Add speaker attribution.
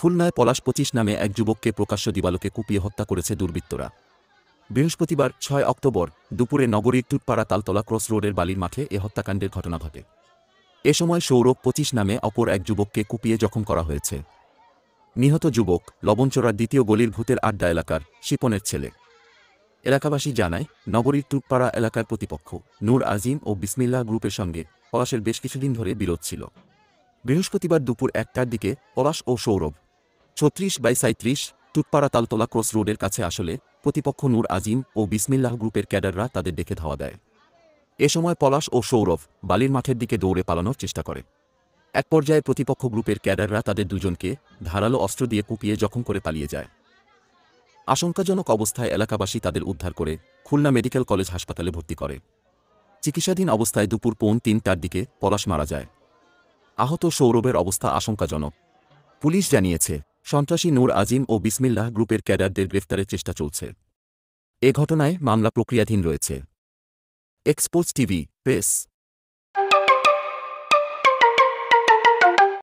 Speaker 1: খুলনায় পলাশ পঁচিশ নামে এক যুবককে প্রকাশ্য দিবালোকে কুপিয়ে হত্যা করেছে দুর্বৃত্তরা বৃহস্পতিবার ছয় অক্টোবর দুপুরে নগরীর টুটপাড়া তালতলা ক্রস রোডের বালির মাঠে এ হত্যাকাণ্ডের ঘটনা ঘটে এ সময় সৌরভ পঁচিশ নামে অপর এক যুবককে কুপিয়ে জখম করা হয়েছে নিহত যুবক লবণচোরার দ্বিতীয় গলির ভূতের আড্ডা এলাকার শিপনের ছেলে এলাকাবাসী জানায় নগরীর টুকপাড়া এলাকার প্রতিপক্ষ নূর আজিম ও বিসমিল্লা গ্রুপের সঙ্গে পলাশের বেশ কিছুদিন ধরে বিরোধ ছিল বৃহস্পতিবার দুপুর একটার দিকে পলাশ ও সৌরভ ছত্রিশ বাই সাঁত্রিশ টুটপাড়া তালতলা ক্রস রোডের কাছে আসলে প্রতিপক্ষ নূর আজিম ও বিসমিল্লাহ গ্রুপের ক্যাডাররা তাদের দেখে ধাওয়া দেয় এ সময় পলাশ ও সৌরভ বালির মাঠের দিকে দৌড়ে পালানোর চেষ্টা করে এক পর্যায়ে প্রতিপক্ষ গ্রুপের ক্যাডাররা তাদের দুজনকে ধারালো অস্ত্র দিয়ে কুপিয়ে জখম করে পালিয়ে যায় আশঙ্কাজনক অবস্থায় এলাকাবাসী তাদের উদ্ধার করে খুলনা মেডিকেল কলেজ হাসপাতালে ভর্তি করে চিকিৎসাধীন অবস্থায় দুপুর পৌন তিনটার দিকে পলাশ মারা যায় আহত সৌরভের অবস্থা আশঙ্কাজনক পুলিশ জানিয়েছে সন্ত্রাসী নূর আজিম ও বিসমিল্লাহ গ্রুপের ক্যাডারদের গ্রেফতারের চেষ্টা চলছে এ ঘটনায় মামলা প্রক্রিয়াধীন রয়েছে এক্সপোজ টিভি পেস